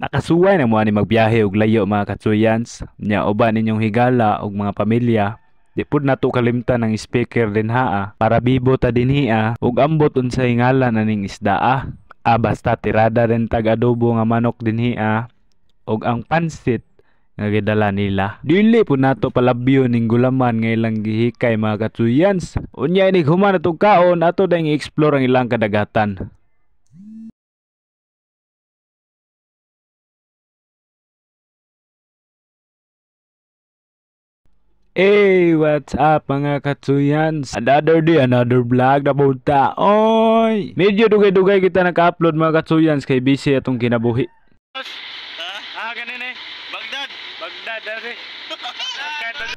Nakasuway na mo ni magbiyahe og layo mga katsuyans, nya uban ninyong higala og mga pamilya. Di pud nato kalimtan ng speaker din haa ah. para bibo ta dinhia ah. ug ambot unsay ngalan aning isda ah. ah basta tirada rin tag adobo nga manok dinhia ug ang pansit nga gidala nila. Dili po nato palabyo ning gulaman nga ilang gihikay mga katsuyans. Unya inig human atong kaon ato dang i-explore ang ilang kadagatan. Hey, what's up mga katsuyans? Another day, another vlog na punta. Oy! Medyo dugay-dugay kita naka-upload mga katsuyans kay busy atong kinabuhi. Ha? Ah, ah, ganun eh. Bagdad. Bagdad, dali.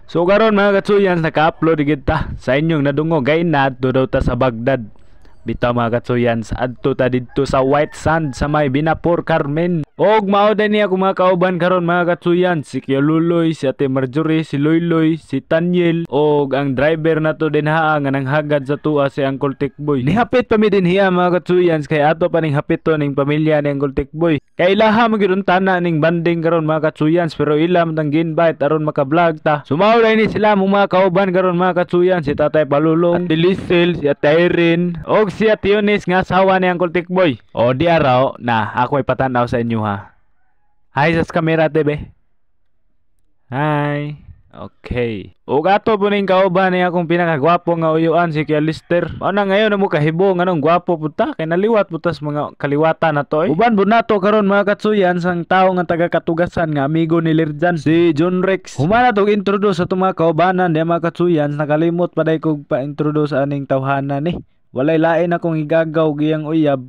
So karon mga katsuyans, naka-upload kita sa inyong nadungog. Gainad, dodaw ta sa Bagdad. Bitaw mga katsuyan, sa adto ta didto sa White Sand sa may Binapur Carmen. Og mao din niya kung mga kauban karon mga katsuyan, si Kialuloy, si Ate Marjorie, si Loyloy, si Tanyel, og ang driver na to din haa nga nang hagad sa tuwa si Uncle Tikboy. Nihapit pa mi din hiya mga katsuyan, kay ato pa ning to ning pamilya ni Uncle Tikboy. Kay laha magiging tana ning banding karon mga katsuyans pero ilam tang ginbite aron makablog ta. Sumaw ni sila mga kauban karon mga katsuyan, si Tatay Palulong, si Lisil, si Atayrin, og Og siya Tionis nga asawa ni Uncle Boy. O di araw na ako ay patanaw sa inyo ha. Hi sa kamera tebe. Hi. Okay. O ato po ning kauban ni akong pinakagwapo nga uyuan si Kuya Lister. Ano ngayon na mo kahibo nga nung gwapo puta kay naliwat putas mga kaliwatan na to eh. Uban po nato karon mga katsuyan sang tao nga taga katugasan nga amigo ni Lirjan si John Rex. Humana tog introduce sa mga kaubanan ni mga katsuyan nakalimot paday kog pa-introduce aning tawhanan ni. Eh. Walay lain akong higagaw giyang uyab,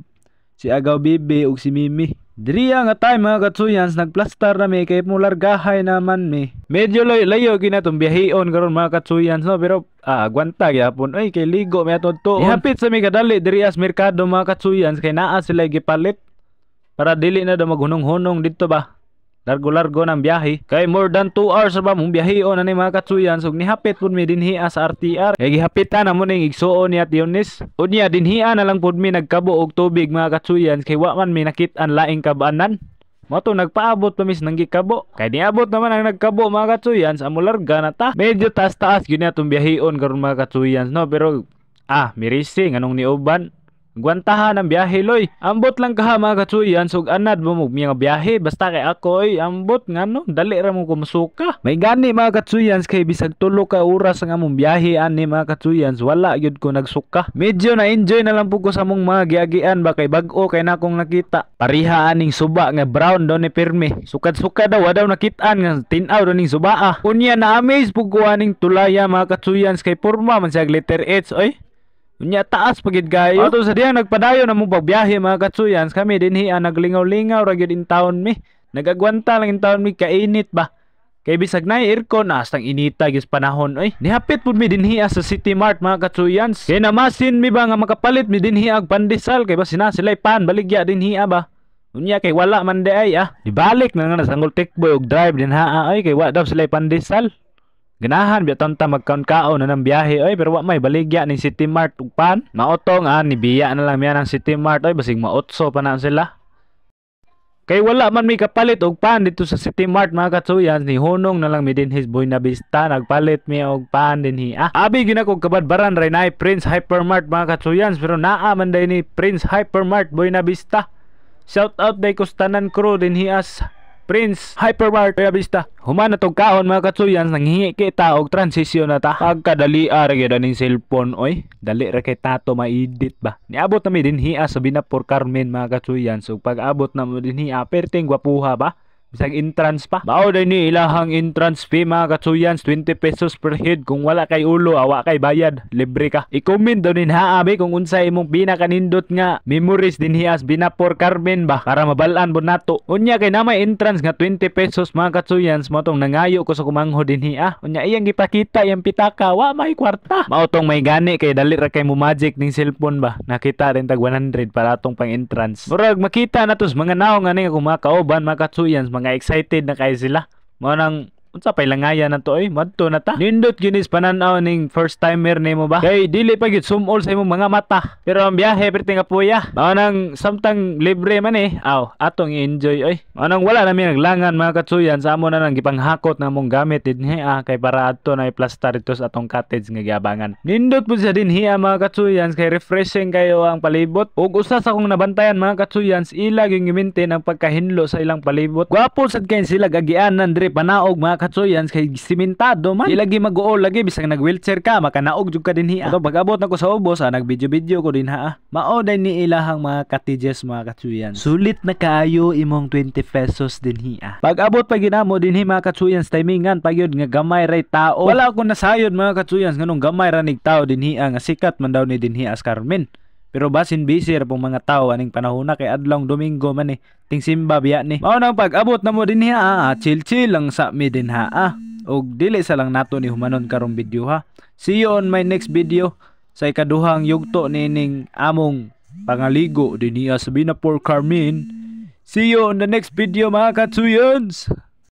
si Agaw Bibi ug si Mimi. Driya nga tayo mga katsuyans, nagplastar na mi kay mulargahay naman mi. Medyo layo, layo ginatong biyahion karon mga katsuyans no, pero ah, gwanta gyapon. Oy, kay ligo mi atong to. Ihapit sa mi kadali diri as merkado mga katsuyans kay naa sila gipalit para dili na daw maghunong-hunong dito ba largo-largo ng biyahe. Kay more than 2 hours ba mong biyaheon ani mga katsuyan so nihapit pud mi dinhi sa RTR. Kay eh, gihapitan na mo ning igsuon ni Ationis. Unya dinhian na lang pud mi nagkabo og tubig mga katsuyan kay wa man mi nakit-an laing kabanan. Moto nagpaabot pa pamis nang gikabo. Kay niabot naman ang nagkabo mga katsuyan sa mularga na ta. Medyo taas-taas yun na tong biyaheon karon mga katsuyan. no pero ah, nganong ni niuban Gwantahan ang biyahe loy. Ambot lang kaha mga katsuyan sug anad mo mo mga biyahe basta kay ako ay ambot nga no dali ra mo kumusuka. May gani mga katsuyans kay bisag tulo ka oras ang among biyahe ani mga katsuyans wala gyud ko nagsuka. Medyo na enjoy na lang po ko sa mong mga giagian ba kay bag-o kay nakong nakita. Pariha aning suba nga brown daw ni Pirmi. Sukad-suka daw daw nakitaan nga tinaw daw suba. Ah. Unya na amaze po ko aning tulaya mga katsuyans kay porma man siya letter H oy. Unya taas pagid kayo. Ato sa diyang nagpadayon na mong pagbiyahe mga katsuyans, kami dinhi ang naglingaw-lingaw ra in town mi. Nagagwanta lang in town mi kainit ba. Kay bisag na aircon na astang inita gis panahon oy. Nihapit pud mi dinhi sa City Mart mga katsuyans. Kay namasin mi ba nga makapalit mi dinhi ag pandesal kay ba sinasilay pan baligya dinhi ba. Unya kay wala man di ay ah. Ibalik na nga nasanggol tikboy og drive din ha ay ah, kay wa daw sila pandesal. Ganahan biya tanta magkaon-kaon na ng biyahe oy pero wa may baligya ni City Mart ugpan. Mauto nga ni biya na lang yan ang City Mart oy basig maotso pa na sila. Kay wala man may kapalit og pan dito sa City Mart mga katsuyan ni Hunong na lang mi din his boy na bista nagpalit mi og pan din hi. Ah, abi ginakog ako kabadbaran ray na Prince Hypermart mga katsuyan pero naa man day ni Prince Hypermart boy na bista. Shout out day Kustanan crew din hi as Prince, Hyperward, Kaya Vista. Humana tong kaon mga katsuyans, nanghingi kita og transisyon na ta. Pagkadali ara gyud ning cellphone oy, dali ra kay tato maedit ba. Niabot na mi din hiya sa Binapor Carmen mga katsuyans ug so, pag-abot na mo dinhi perting gwapuha ba. Bisang entrance pa. Bao din ni ilahang entrance fee mga katsuyans, 20 pesos per head. Kung wala kay ulo, awa kay bayad. Libre ka. I-comment doon ha abi kung unsay imong pinakanindot nga memories din hias binapor Carmen ba para mabalaan po nato. Unya kay na may entrance nga 20 pesos mga katsuyans, mo tong nangayo ko sa kumangho din hiya. Unya iyang gipakita yang pitaka, wa may kwarta. Mao may gani kay dali ra kay mo magic ning cellphone ba. Nakita rin tag 100 para tong pang entrance. Murag makita natos mga naong nga ning kumakaoban mga katsuyans, mga nga excited na kay sila. Mo nang unsa pay ilangaya na to oy eh? madto na ta nindot ginis pananaw ning first timer nimo ba kay dili pa gid sumol sa imong mga mata pero ang biyahe perti nga puya mao nang samtang libre man eh aw atong i-enjoy oy Manang wala na mi naglangan mga katsuyan sa amo na nang gipanghakot na mong gamit dinhi eh. ah, kay para adto na i-plaster ito sa atong cottage nga giabangan nindot pud sa dinhi ah, mga katsuyan kay refreshing kayo ang palibot ug usa sa kong nabantayan mga katsuyan ila gyud gimintin ang pagkahinlo sa ilang palibot gwapo sad kay sila gagian nandre panaog mga katsoyan kay simentado man. ilagi mag o lagi bisang nag-wheelchair ka makanaog jud ka dinhi. Ato pag-abot nako sa ubos ah, nag-video-video ko din ha. Ah. Mao day ni ilahang mga katijes mga katsuyan. Sulit na kaayo imong 20 pesos dinhi ah. Pag-abot pa ginamo dinhi mga katsuyan timingan pagyud nga gamay ray tao. Wala ko nasayod mga katsuyan nganong gamay ra nig tao dinhi ah, nga sikat man daw ni dinhi as Carmen. Pero basin bisir pong mga tao aning panahon na kay adlong Domingo man eh. Ting simba biya ni. Mao nang pag-abot na mo din ha. Ah. Ah, chill chill lang sa mi din ha. Ah. Og dili sa lang nato ni humanon karong video ha. See you on my next video. Sa ikaduhang yugto nining among pangaligo din niya sa Binapur Carmen. See you on the next video mga katsuyons!